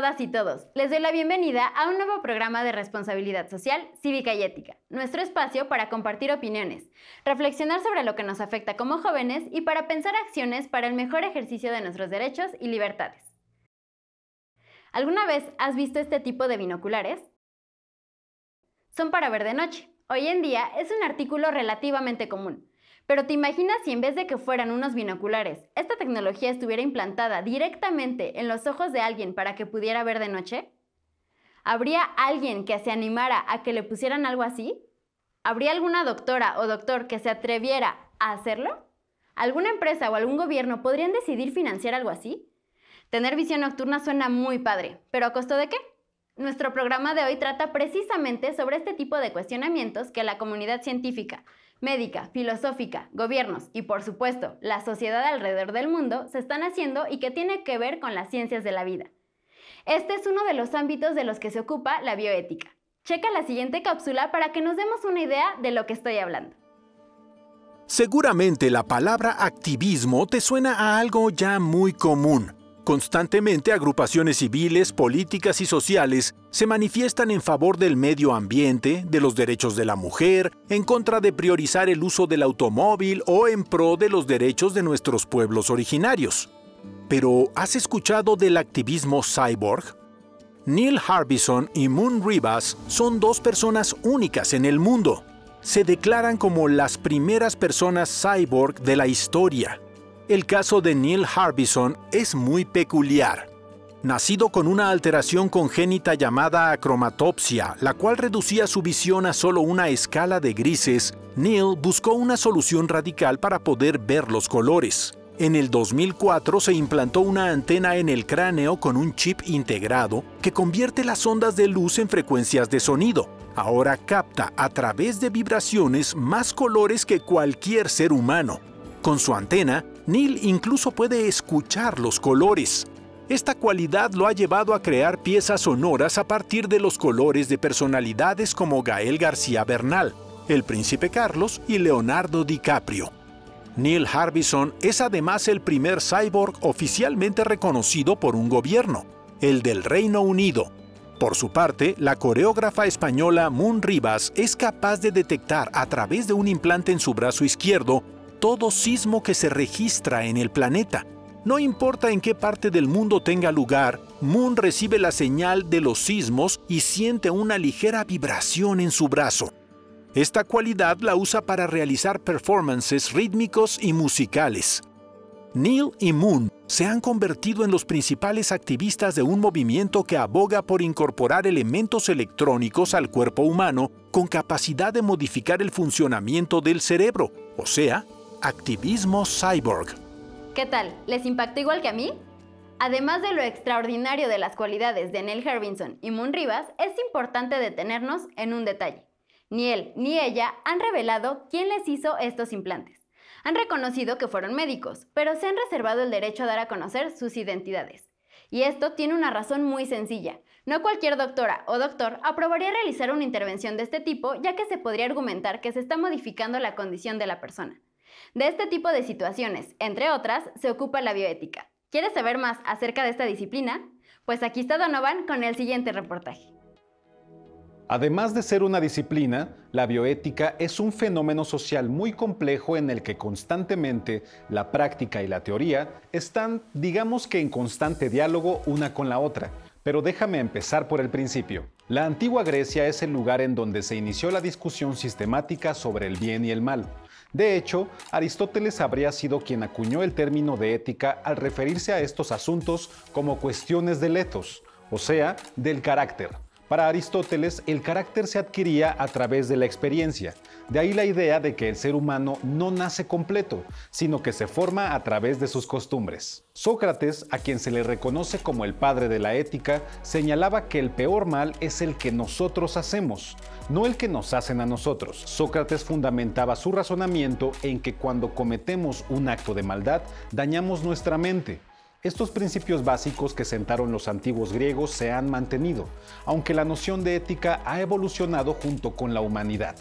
todas y todos. Les doy la bienvenida a un nuevo programa de responsabilidad social, cívica y ética, nuestro espacio para compartir opiniones, reflexionar sobre lo que nos afecta como jóvenes y para pensar acciones para el mejor ejercicio de nuestros derechos y libertades. ¿Alguna vez has visto este tipo de binoculares? Son para ver de noche. Hoy en día es un artículo relativamente común, pero te imaginas si en vez de que fueran unos binoculares, esta tecnología estuviera implantada directamente en los ojos de alguien para que pudiera ver de noche? ¿Habría alguien que se animara a que le pusieran algo así? ¿Habría alguna doctora o doctor que se atreviera a hacerlo? ¿Alguna empresa o algún gobierno podrían decidir financiar algo así? Tener visión nocturna suena muy padre, pero ¿a costo de qué? Nuestro programa de hoy trata precisamente sobre este tipo de cuestionamientos que la comunidad científica, médica, filosófica, gobiernos y por supuesto la sociedad alrededor del mundo se están haciendo y que tiene que ver con las ciencias de la vida. Este es uno de los ámbitos de los que se ocupa la bioética. Checa la siguiente cápsula para que nos demos una idea de lo que estoy hablando. Seguramente la palabra activismo te suena a algo ya muy común Constantemente agrupaciones civiles, políticas y sociales se manifiestan en favor del medio ambiente, de los derechos de la mujer, en contra de priorizar el uso del automóvil o en pro de los derechos de nuestros pueblos originarios. Pero, ¿has escuchado del activismo cyborg? Neil Harbison y Moon Rivas son dos personas únicas en el mundo. Se declaran como las primeras personas cyborg de la historia el caso de Neil Harbison es muy peculiar. Nacido con una alteración congénita llamada acromatopsia, la cual reducía su visión a solo una escala de grises, Neil buscó una solución radical para poder ver los colores. En el 2004 se implantó una antena en el cráneo con un chip integrado que convierte las ondas de luz en frecuencias de sonido. Ahora capta a través de vibraciones más colores que cualquier ser humano. Con su antena, Neil incluso puede escuchar los colores. Esta cualidad lo ha llevado a crear piezas sonoras a partir de los colores de personalidades como Gael García Bernal, el príncipe Carlos y Leonardo DiCaprio. Neil Harbison es además el primer cyborg oficialmente reconocido por un gobierno, el del Reino Unido. Por su parte, la coreógrafa española Moon Rivas es capaz de detectar a través de un implante en su brazo izquierdo todo sismo que se registra en el planeta. No importa en qué parte del mundo tenga lugar, Moon recibe la señal de los sismos y siente una ligera vibración en su brazo. Esta cualidad la usa para realizar performances rítmicos y musicales. Neil y Moon se han convertido en los principales activistas de un movimiento que aboga por incorporar elementos electrónicos al cuerpo humano con capacidad de modificar el funcionamiento del cerebro, o sea, Activismo Cyborg. ¿Qué tal? ¿Les impactó igual que a mí? Además de lo extraordinario de las cualidades de Neil Herbinson y Moon Rivas, es importante detenernos en un detalle. Ni él ni ella han revelado quién les hizo estos implantes. Han reconocido que fueron médicos, pero se han reservado el derecho a dar a conocer sus identidades. Y esto tiene una razón muy sencilla. No cualquier doctora o doctor aprobaría realizar una intervención de este tipo, ya que se podría argumentar que se está modificando la condición de la persona. De este tipo de situaciones, entre otras, se ocupa la bioética. ¿Quieres saber más acerca de esta disciplina? Pues aquí está Donovan con el siguiente reportaje. Además de ser una disciplina, la bioética es un fenómeno social muy complejo en el que constantemente la práctica y la teoría están, digamos que en constante diálogo una con la otra. Pero déjame empezar por el principio. La antigua Grecia es el lugar en donde se inició la discusión sistemática sobre el bien y el mal. De hecho, Aristóteles habría sido quien acuñó el término de ética al referirse a estos asuntos como cuestiones de ethos, o sea, del carácter. Para Aristóteles, el carácter se adquiría a través de la experiencia. De ahí la idea de que el ser humano no nace completo, sino que se forma a través de sus costumbres. Sócrates, a quien se le reconoce como el padre de la ética, señalaba que el peor mal es el que nosotros hacemos, no el que nos hacen a nosotros. Sócrates fundamentaba su razonamiento en que cuando cometemos un acto de maldad, dañamos nuestra mente, estos principios básicos que sentaron los antiguos griegos se han mantenido, aunque la noción de ética ha evolucionado junto con la humanidad.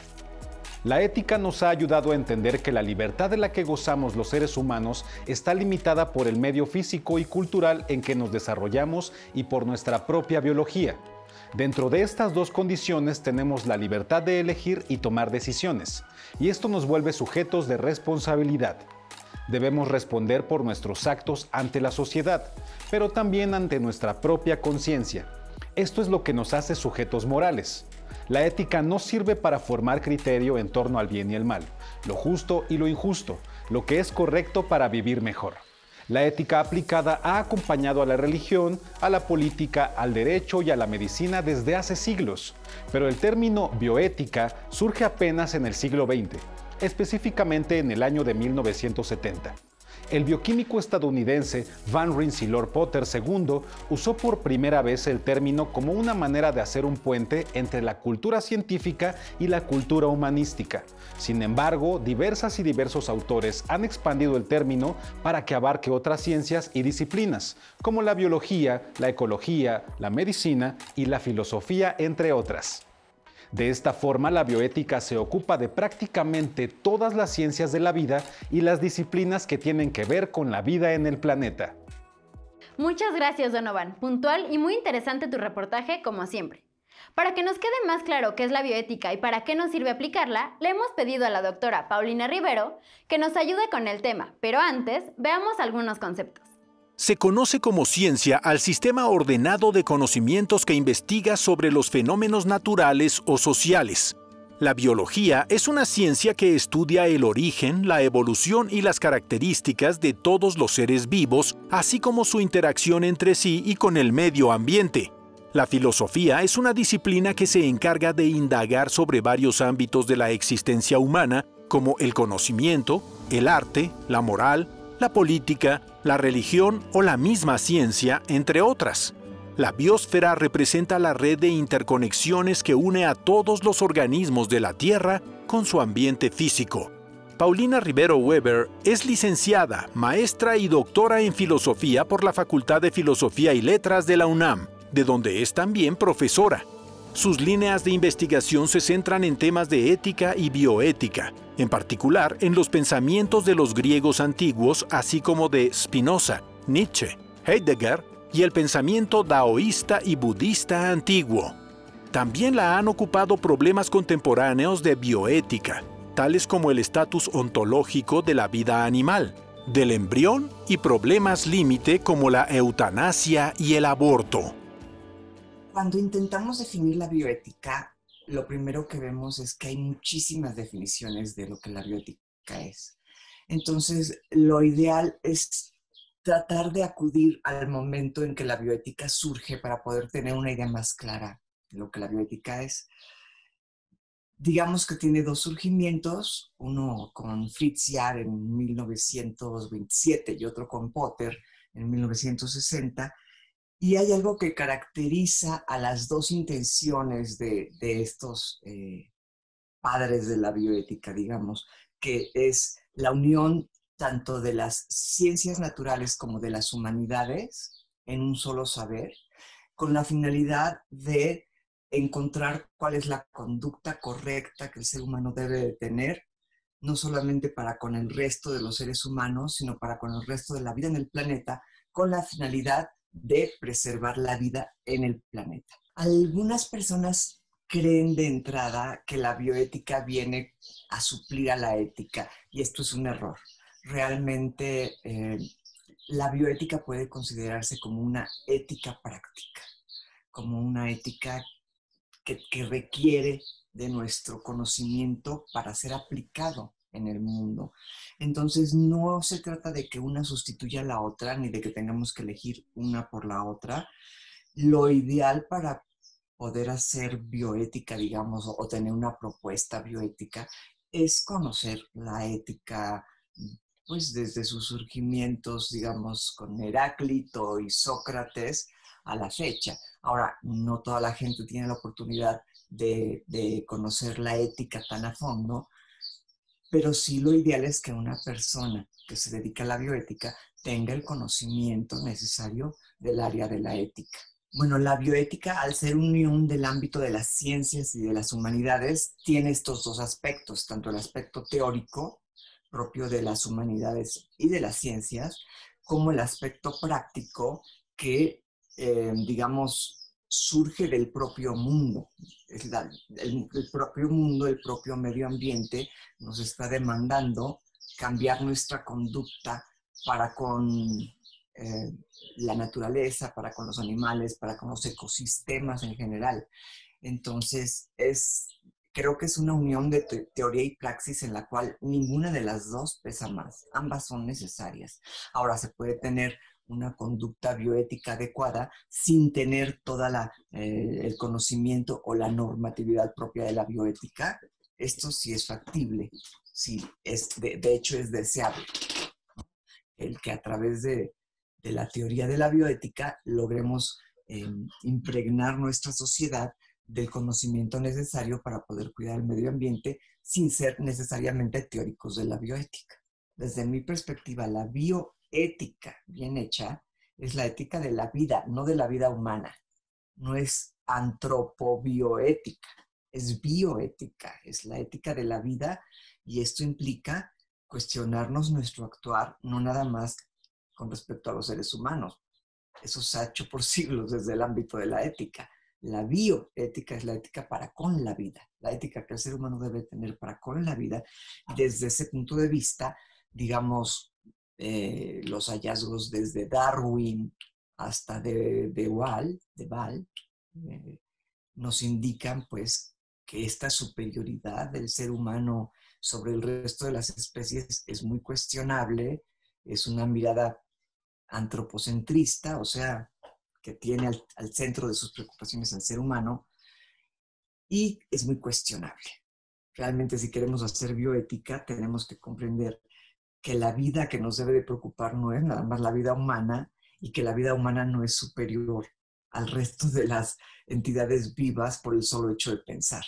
La ética nos ha ayudado a entender que la libertad de la que gozamos los seres humanos está limitada por el medio físico y cultural en que nos desarrollamos y por nuestra propia biología. Dentro de estas dos condiciones tenemos la libertad de elegir y tomar decisiones, y esto nos vuelve sujetos de responsabilidad. Debemos responder por nuestros actos ante la sociedad, pero también ante nuestra propia conciencia. Esto es lo que nos hace sujetos morales. La ética no sirve para formar criterio en torno al bien y el mal, lo justo y lo injusto, lo que es correcto para vivir mejor. La ética aplicada ha acompañado a la religión, a la política, al derecho y a la medicina desde hace siglos, pero el término bioética surge apenas en el siglo XX específicamente en el año de 1970. El bioquímico estadounidense Van Rensselaer Potter II usó por primera vez el término como una manera de hacer un puente entre la cultura científica y la cultura humanística. Sin embargo, diversas y diversos autores han expandido el término para que abarque otras ciencias y disciplinas, como la biología, la ecología, la medicina y la filosofía, entre otras. De esta forma, la bioética se ocupa de prácticamente todas las ciencias de la vida y las disciplinas que tienen que ver con la vida en el planeta. Muchas gracias, Donovan. Puntual y muy interesante tu reportaje, como siempre. Para que nos quede más claro qué es la bioética y para qué nos sirve aplicarla, le hemos pedido a la doctora Paulina Rivero que nos ayude con el tema, pero antes veamos algunos conceptos. Se conoce como ciencia al sistema ordenado de conocimientos que investiga sobre los fenómenos naturales o sociales. La biología es una ciencia que estudia el origen, la evolución y las características de todos los seres vivos, así como su interacción entre sí y con el medio ambiente. La filosofía es una disciplina que se encarga de indagar sobre varios ámbitos de la existencia humana, como el conocimiento, el arte, la moral, la política, la religión o la misma ciencia, entre otras. La biosfera representa la red de interconexiones que une a todos los organismos de la Tierra con su ambiente físico. Paulina Rivero Weber es licenciada, maestra y doctora en filosofía por la Facultad de Filosofía y Letras de la UNAM, de donde es también profesora. Sus líneas de investigación se centran en temas de ética y bioética, en particular en los pensamientos de los griegos antiguos, así como de Spinoza, Nietzsche, Heidegger y el pensamiento daoísta y budista antiguo. También la han ocupado problemas contemporáneos de bioética, tales como el estatus ontológico de la vida animal, del embrión y problemas límite como la eutanasia y el aborto cuando intentamos definir la bioética, lo primero que vemos es que hay muchísimas definiciones de lo que la bioética es. Entonces, lo ideal es tratar de acudir al momento en que la bioética surge para poder tener una idea más clara de lo que la bioética es. Digamos que tiene dos surgimientos, uno con Fritz Jahr en 1927 y otro con Potter en 1960 y hay algo que caracteriza a las dos intenciones de, estos eh, padres de la bioética, digamos, que es la unión tanto de las ciencias naturales como de las humanidades en un solo saber, con la finalidad de encontrar cuál es la conducta correcta que el ser humano debe de tener, no solamente para con el resto de los seres humanos, sino para con el resto de la vida en el planeta, con la finalidad de preservar la vida en el planeta. Algunas personas creen de entrada que la bioética viene a suplir a la ética y esto es un error. Realmente eh, la bioética puede considerarse como una ética práctica, como una ética que requiere de nuestro conocimiento para ser aplicado en el mundo. Entonces, no se trata de que una sustituya a la otra, ni de que tengamos que elegir una por la otra. Lo ideal para poder hacer bioética, digamos, o, tener una propuesta bioética, es conocer la ética, pues desde sus surgimientos, digamos, con Heráclito y Sócrates a la fecha. Ahora, no toda la gente tiene la oportunidad de conocer la ética tan a fondo, pero sí lo ideal es que una persona que se dedica a la bioética tenga el conocimiento necesario del área de la ética. Bueno, la bioética, al ser unión del ámbito de las ciencias y de las humanidades, tiene estos dos aspectos, tanto el aspecto teórico, propio de las humanidades y de las ciencias, como el aspecto práctico que, eh, digamos, surge del propio mundo. El, propio mundo, el propio medio ambiente nos está demandando cambiar nuestra conducta para con eh, la naturaleza, para con los animales, para con los ecosistemas en general. Entonces, es, creo que es una unión de teoría y praxis en la cual ninguna de las dos pesa más. Ambas son necesarias. Ahora, se puede tener una conducta bioética adecuada sin tener todo eh, el conocimiento o la normatividad propia de la bioética. Esto sí es factible, sí, es, de, hecho es deseable. El que a través de, de la teoría de la bioética logremos eh, impregnar nuestra sociedad del conocimiento necesario para poder cuidar el medio ambiente sin ser necesariamente teóricos de la bioética. Desde mi perspectiva, la bio ética bien hecha es la ética de la vida, no de la vida humana. No es antropobioética, es bioética, es la ética de la vida y esto implica cuestionarnos nuestro actuar, no nada más con respecto a los seres humanos. Eso se ha hecho por siglos desde el ámbito de la ética. La bioética es la ética para con la vida, la ética que el ser humano debe tener para con la vida. Desde ese punto de vista, digamos, eh, los hallazgos desde Darwin hasta de, de eh, nos indican pues que esta superioridad del ser humano sobre el resto de las especies es muy cuestionable, es una mirada antropocentrista, o sea, que tiene al centro de sus preocupaciones al ser humano, y es muy cuestionable. Realmente si queremos hacer bioética tenemos que comprender que la vida que nos debe de preocupar no es nada más la vida humana y que la vida humana no es superior al resto de las entidades vivas por el solo hecho de pensar.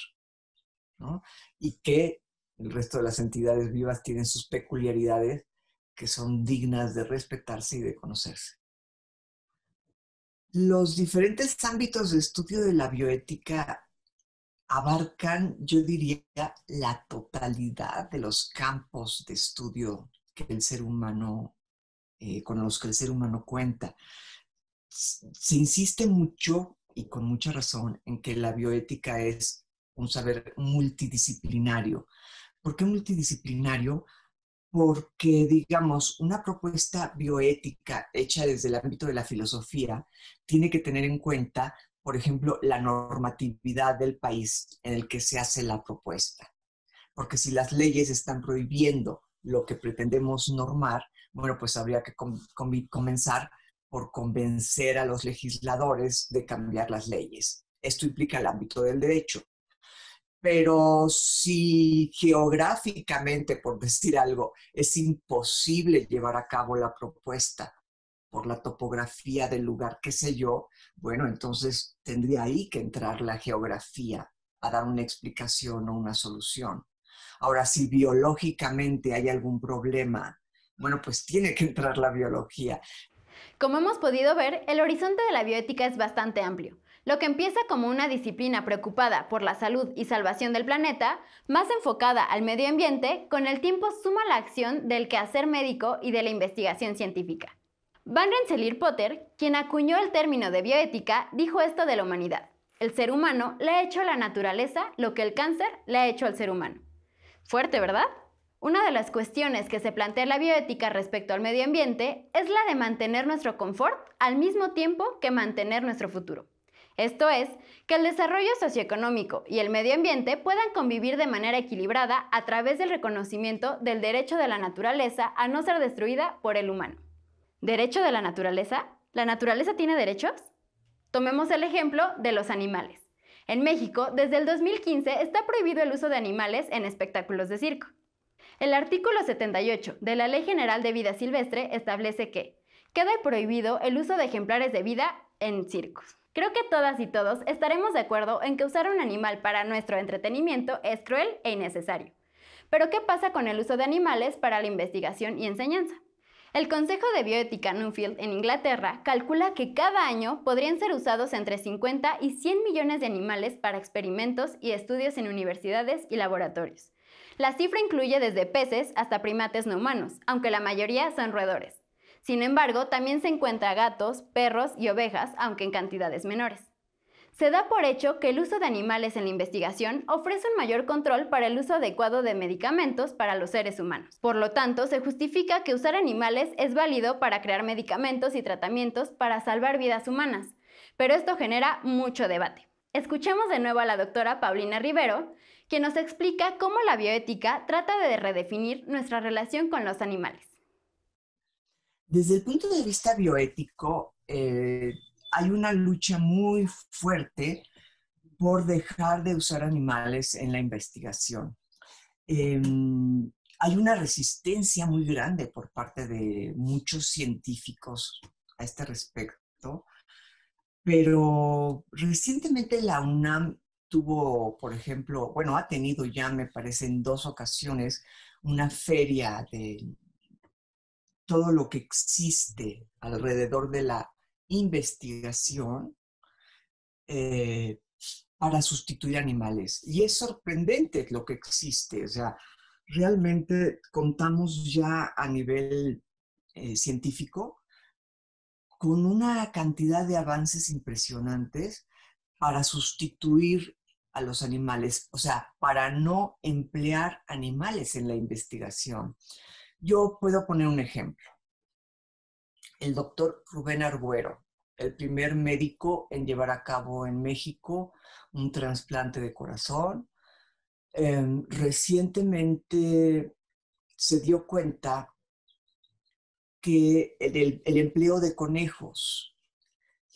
Y que el resto de las entidades vivas tienen sus peculiaridades que son dignas de respetarse y de conocerse. Los diferentes ámbitos de estudio de la bioética abarcan, yo diría, la totalidad de los campos de estudio el ser humano, eh, con los que el ser humano cuenta. Se insiste mucho y con mucha razón en que la bioética es un saber multidisciplinario. ¿Por qué multidisciplinario? Porque, digamos, una propuesta bioética hecha desde el ámbito de la filosofía tiene que tener en cuenta, por ejemplo, la normatividad del país en el que se hace la propuesta. Porque si las leyes están prohibiendo lo que pretendemos normar, bueno, pues habría que comenzar por convencer a los legisladores de cambiar las leyes. Esto implica el ámbito del derecho. Pero si geográficamente, por decir algo, es imposible llevar a cabo la propuesta por la topografía del lugar, qué sé yo, bueno, entonces tendría ahí que entrar la geografía a dar una explicación o una solución. Ahora, si biológicamente hay algún problema, bueno, pues tiene que entrar la biología. Como hemos podido ver, el horizonte de la bioética es bastante amplio. Lo que empieza como una disciplina preocupada por la salud y salvación del planeta, más enfocada al medio ambiente, con el tiempo suma la acción del quehacer médico y de la investigación científica. Van Rensselaer Potter, quien acuñó el término de bioética, dijo esto de la humanidad. El ser humano le ha hecho a la naturaleza lo que el cáncer le ha hecho al ser humano. Fuerte, ¿verdad? Una de las cuestiones que se plantea la bioética respecto al medio ambiente es la de mantener nuestro confort al mismo tiempo que mantener nuestro futuro. Esto es, que el desarrollo socioeconómico y el medio ambiente puedan convivir de manera equilibrada a través del reconocimiento del derecho de la naturaleza a no ser destruida por el humano. ¿Derecho de la naturaleza? ¿La naturaleza tiene derechos? Tomemos el ejemplo de los animales. En México, desde el 2015 está prohibido el uso de animales en espectáculos de circo. El artículo 78 de la Ley General de Vida Silvestre establece que queda prohibido el uso de ejemplares de vida en circos. Creo que todas y todos estaremos de acuerdo en que usar un animal para nuestro entretenimiento es cruel e innecesario. Pero ¿qué pasa con el uso de animales para la investigación y enseñanza? El Consejo de Bioética Nunfield en Inglaterra calcula que cada año podrían ser usados entre 50 y 100 millones de animales para experimentos y estudios en universidades y laboratorios. La cifra incluye desde peces hasta primates no humanos, aunque la mayoría son roedores. Sin embargo, también se encuentra gatos, perros y ovejas, aunque en cantidades menores. Se da por hecho que el uso de animales en la investigación ofrece un mayor control para el uso adecuado de medicamentos para los seres humanos. Por lo tanto, se justifica que usar animales es válido para crear medicamentos y tratamientos para salvar vidas humanas, pero esto genera mucho debate. Escuchemos de nuevo a la doctora Paulina Rivero, que nos explica cómo la bioética trata de redefinir nuestra relación con los animales. Desde el punto de vista bioético, eh, hay una lucha muy fuerte por dejar de usar animales en la investigación. Em, hay una resistencia muy grande por parte de muchos científicos a este respecto, pero recientemente la UNAM tuvo, por ejemplo, bueno, ha tenido ya, me parece, en dos ocasiones una feria de todo lo que existe alrededor de la investigación eh, para sustituir animales. Y es sorprendente lo que existe. O sea, realmente contamos ya a nivel eh, científico con una cantidad de avances impresionantes para sustituir a los animales, o sea, para no emplear animales en la investigación. Yo puedo poner un ejemplo el doctor Rubén Arguero, el primer médico en llevar a cabo en México un trasplante de corazón. Em, recientemente se dio cuenta que el, empleo de conejos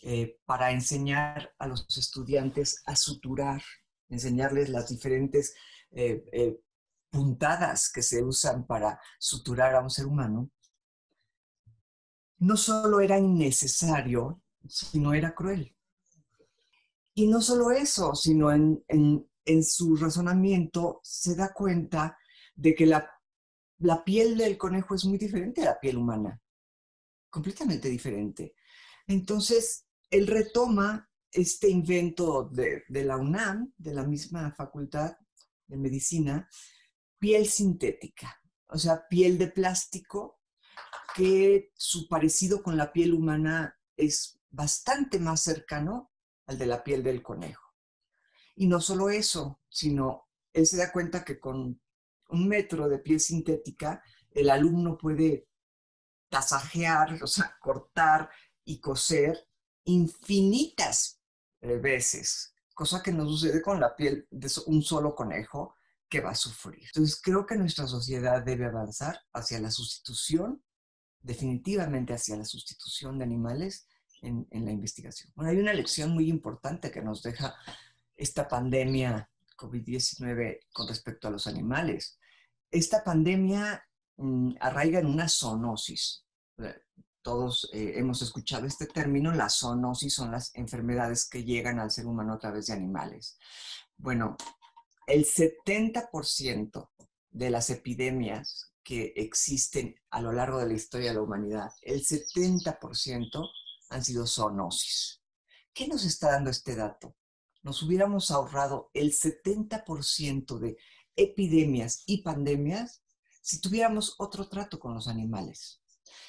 eh, para enseñar a los estudiantes a suturar, enseñarles las diferentes eh, eh, puntadas que se usan para suturar a un ser humano, no solo era innecesario, sino era cruel. Y no solo eso, sino en, su razonamiento se da cuenta de que la, piel del conejo es muy diferente a la piel humana, completamente diferente. Entonces, él retoma este invento de, de, la UNAM, de la misma facultad de medicina, piel sintética, o sea, piel de plástico que su parecido con la piel humana es bastante más cercano al de la piel del conejo. Y no solo eso, sino él se da cuenta que con un metro de piel sintética el alumno puede tasajear, o sea, cortar y coser infinitas eh, veces, cosa que no sucede con la piel de un solo conejo que va a sufrir. Entonces creo que nuestra sociedad debe avanzar hacia la sustitución definitivamente hacia la sustitución de animales en, la investigación. Bueno, hay una lección muy importante que nos deja esta pandemia COVID-19 con respecto a los animales. Esta pandemia mm, arraiga en una zoonosis. Eh, todos eh, hemos escuchado este término, la zoonosis son las enfermedades que llegan al ser humano a través de animales. Bueno, el 70% de las epidemias que existen a lo largo de la historia de la humanidad, el 70% han sido zoonosis. ¿Qué nos está dando este dato? Nos hubiéramos ahorrado el 70% de epidemias y pandemias si tuviéramos otro trato con los animales.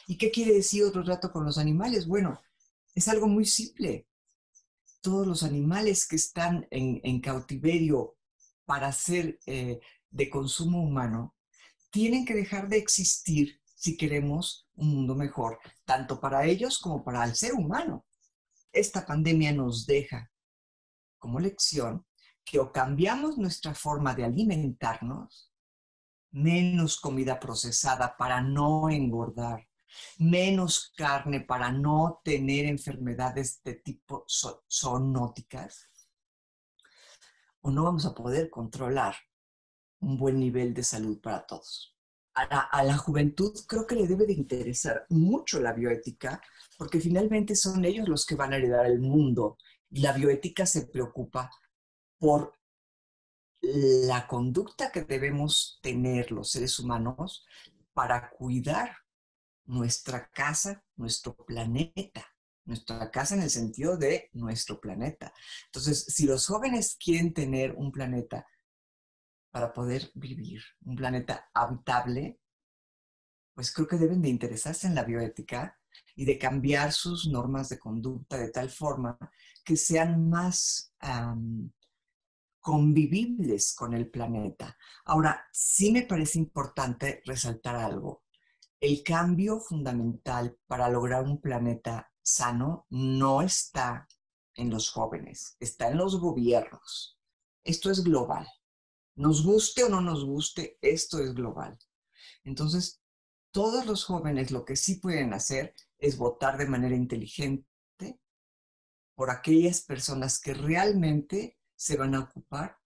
¿Y qué quiere decir otro trato con los animales? Bueno, es algo muy simple. Todos los animales que están en, cautiverio para ser eh, de consumo humano tienen que dejar de existir si queremos un mundo mejor, tanto para ellos como para el ser humano. Esta pandemia nos deja como lección que o cambiamos nuestra forma de alimentarnos, menos comida procesada para no engordar, menos carne para no tener enfermedades de tipo zoonóticas, o no vamos a poder controlar un buen nivel de salud para todos. A la, juventud creo que le debe de interesar mucho la bioética, porque finalmente son ellos los que van a heredar el mundo. Y la bioética se preocupa por la conducta que debemos tener los seres humanos para cuidar nuestra casa, nuestro planeta, nuestra casa en el sentido de nuestro planeta. Entonces, si los jóvenes quieren tener un planeta para poder vivir un planeta habitable, pues creo que deben de interesarse en la bioética y de cambiar sus normas de conducta de tal forma que sean más convivibles con el planeta. Ahora, sí me parece importante resaltar algo. El cambio fundamental para lograr un planeta sano no está en los jóvenes, está en los gobiernos. Esto es global. Nos guste o no nos guste, esto es global. Entonces, todos los jóvenes lo que sí pueden hacer es votar de manera inteligente por aquellas personas que realmente se van a ocupar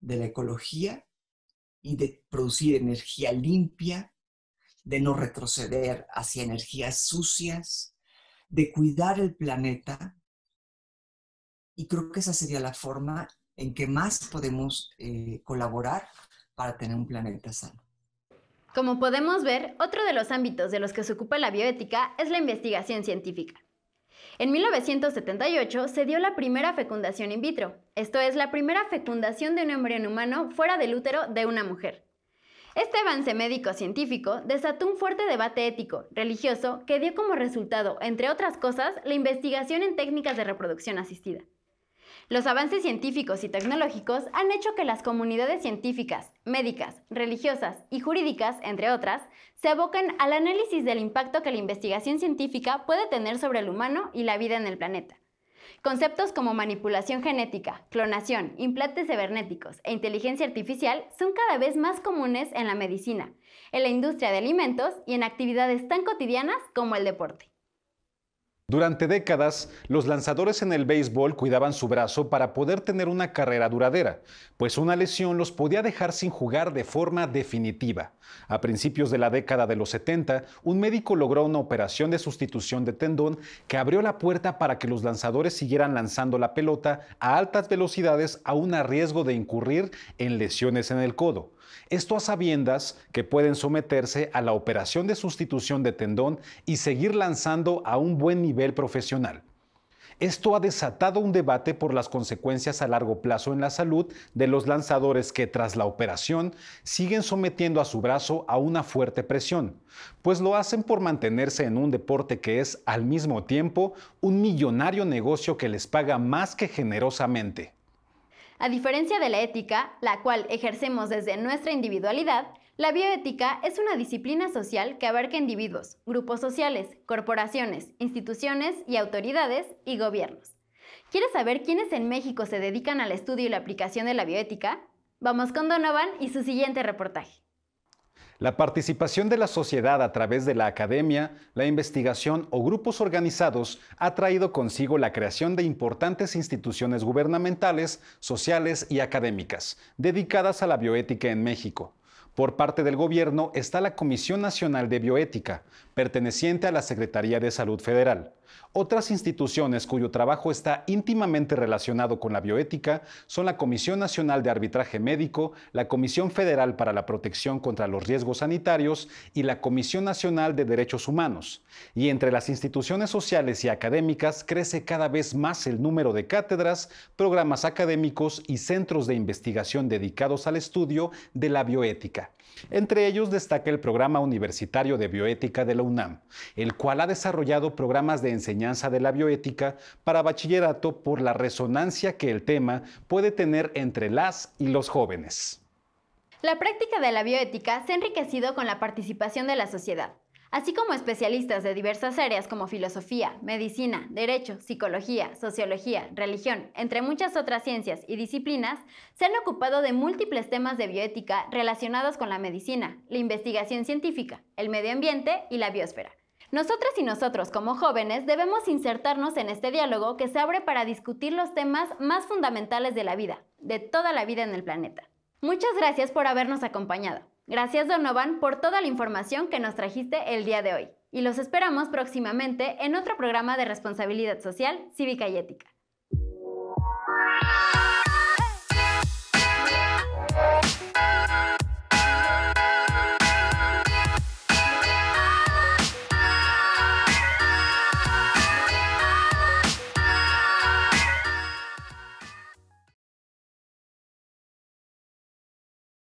de la ecología y de producir energía limpia, de no retroceder hacia energías sucias, de cuidar el planeta. Y creo que esa sería la forma en qué más podemos eh, colaborar para tener un planeta sano. Como podemos ver, otro de los ámbitos de los que se ocupa la bioética es la investigación científica. En 1978 se dio la primera fecundación in vitro, esto es la primera fecundación de un embrión humano fuera del útero de una mujer. Este avance médico-científico desató un fuerte debate ético, religioso, que dio como resultado, entre otras cosas, la investigación en técnicas de reproducción asistida. Los avances científicos y tecnológicos han hecho que las comunidades científicas, médicas, religiosas y jurídicas, entre otras, se aboquen al análisis del impacto que la investigación científica puede tener sobre el humano y la vida en el planeta. Conceptos como manipulación genética, clonación, implantes cibernéticos e inteligencia artificial son cada vez más comunes en la medicina, en la industria de alimentos y en actividades tan cotidianas como el deporte. Durante décadas, los lanzadores en el béisbol cuidaban su brazo para poder tener una carrera duradera, pues una lesión los podía dejar sin jugar de forma definitiva. A principios de la década de los 70, un médico logró una operación de sustitución de tendón que abrió la puerta para que los lanzadores siguieran lanzando la pelota a altas velocidades aún a riesgo de incurrir en lesiones en el codo. Esto a sabiendas que pueden someterse a la operación de sustitución de tendón y seguir lanzando a un buen nivel profesional. Esto ha desatado un debate por las consecuencias a largo plazo en la salud de los lanzadores que tras la operación siguen sometiendo a su brazo a una fuerte presión, pues lo hacen por mantenerse en un deporte que es al mismo tiempo un millonario negocio que les paga más que generosamente. A diferencia de la ética, la cual ejercemos desde nuestra individualidad, la bioética es una disciplina social que abarca individuos, grupos sociales, corporaciones, instituciones y autoridades y gobiernos. ¿Quieres saber quiénes en México se dedican al estudio y la aplicación de la bioética? Vamos con Donovan y su siguiente reportaje. La participación de la sociedad a través de la academia, la investigación o grupos organizados ha traído consigo la creación de importantes instituciones gubernamentales, sociales y académicas dedicadas a la bioética en México. Por parte del gobierno está la Comisión Nacional de Bioética, perteneciente a la Secretaría de Salud Federal. Otras instituciones cuyo trabajo está íntimamente relacionado con la bioética son la Comisión Nacional de Arbitraje Médico, la Comisión Federal para la Protección contra los Riesgos Sanitarios y la Comisión Nacional de Derechos Humanos. Y entre las instituciones sociales y académicas crece cada vez más el número de cátedras, programas académicos y centros de investigación dedicados al estudio de la bioética. Entre ellos destaca el Programa Universitario de Bioética de la UNAM, el cual ha desarrollado programas de enseñanza enseñanza de la bioética para bachillerato por la resonancia que el tema puede tener entre las y los jóvenes. La práctica de la bioética se ha enriquecido con la participación de la sociedad, así como especialistas de diversas áreas como filosofía, medicina, derecho, psicología, sociología, religión, entre muchas otras ciencias y disciplinas, se han ocupado de múltiples temas de bioética relacionados con la medicina, la investigación científica, el medio ambiente y la biosfera nosotras y nosotros como jóvenes debemos insertarnos en este diálogo que se abre para discutir los temas más fundamentales de la vida, de toda la vida en el planeta. Muchas gracias por habernos acompañado. Gracias Donovan por toda la información que nos trajiste el día de hoy. Y los esperamos próximamente en otro programa de responsabilidad social, cívica y ética.